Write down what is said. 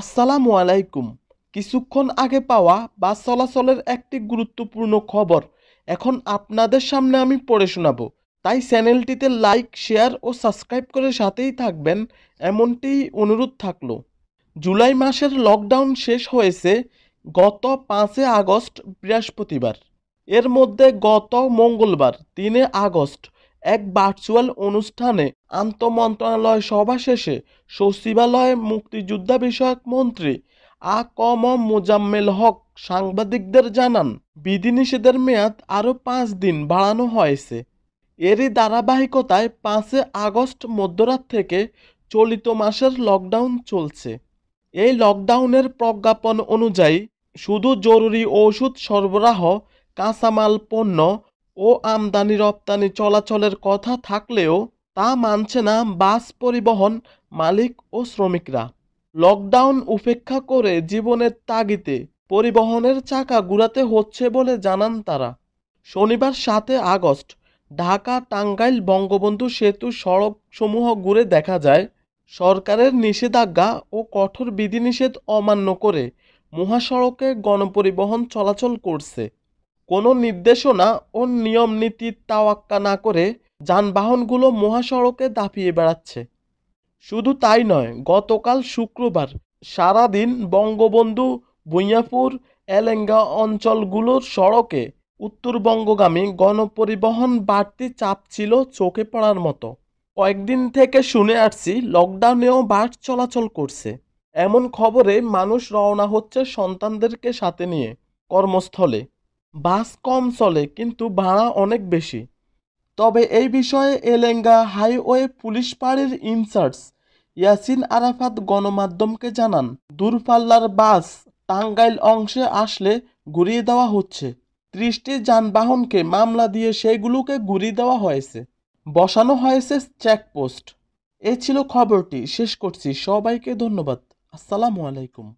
আসসালামু আলাইকুম কিছুক্ষণ আগে পাওয়া বাস চলাচলের একটি গুরুত্বপূর্ণ খবর এখন আপনাদের সামনে আমি পড়ে শোনাব তাই চ্যানেলটিতে লাইক শেয়ার ও সাবস্ক্রাইব করে সাথেই থাকবেন এমনটি অনুরোধ থাকল জুলাই মাসের লকডাউন শেষ হয়েছে গত পাঁচে আগস্ট বৃহস্পতিবার এর মধ্যে গত মঙ্গলবার তিনে আগস্ট এক ভার্চুয়াল অনুষ্ঠানে আন্তমন্ত্রণালয় সভা শেষে সচিবালয়ে মুক্তিযোদ্ধা বিষয়ক মন্ত্রী আ ক ম মোজাম্মেল হক সাংবাদিকদের জানান বিধিনিষেধের মেয়াদ আরও পাঁচ দিন বাড়ানো হয়েছে এরই ধারাবাহিকতায় পাঁচে আগস্ট মধ্যরাত থেকে চলিত মাসের লকডাউন চলছে এই লকডাউনের প্রজ্ঞাপন অনুযায়ী শুধু জরুরি ওষুধ সরবরাহ কাঁচামাল পণ্য ও আমদানি রপ্তানি চলাচলের কথা থাকলেও তা মানছে না বাস পরিবহন মালিক ও শ্রমিকরা লকডাউন উপেক্ষা করে জীবনের তাগিতে পরিবহনের চাকা গুড়াতে হচ্ছে বলে জানান তারা শনিবার সাতে আগস্ট ঢাকা টাঙ্গাইল বঙ্গবন্ধু সেতু সড়ক সমূহ ঘুরে দেখা যায় সরকারের নিষেধাজ্ঞা ও কঠোর বিধিনিষেধ অমান্য করে মহাসড়কে গণপরিবহন চলাচল করছে কোনো নির্দেশনা ও নিয়ম নীতি তাওয়াক্কা না করে যানবাহনগুলো মহাসড়কে দাপিয়ে বেড়াচ্ছে শুধু তাই নয় গতকাল শুক্রবার সারাদিন বঙ্গবন্ধু ভুঁইয়াপুর এলেঙ্গা অঞ্চলগুলোর সড়কে উত্তরবঙ্গগামী গণপরিবহন বাড়তি চাপ ছিল চোখে পড়ার মতো কয়েকদিন থেকে শুনে আসছি লকডাউনেও বাস চলাচল করছে এমন খবরে মানুষ রওনা হচ্ছে সন্তানদেরকে সাথে নিয়ে কর্মস্থলে বাস কম চলে কিন্তু ভাড়া অনেক বেশি তবে এই বিষয়ে এলেঙ্গা হাইওয়ে পুলিশ পাড়ির ইনচার্জ ইয়াসিন আরাফাত গণমাধ্যমকে জানান দূরপাল্লার বাস টাঙ্গাইল অংশে আসলে ঘুরিয়ে দেওয়া হচ্ছে ত্রিশটি যানবাহনকে মামলা দিয়ে সেগুলোকে ঘুরিয়ে দেওয়া হয়েছে বসানো হয়েছে চেকপোস্ট এ ছিল খবরটি শেষ করছি সবাইকে ধন্যবাদ আসসালামু আলাইকুম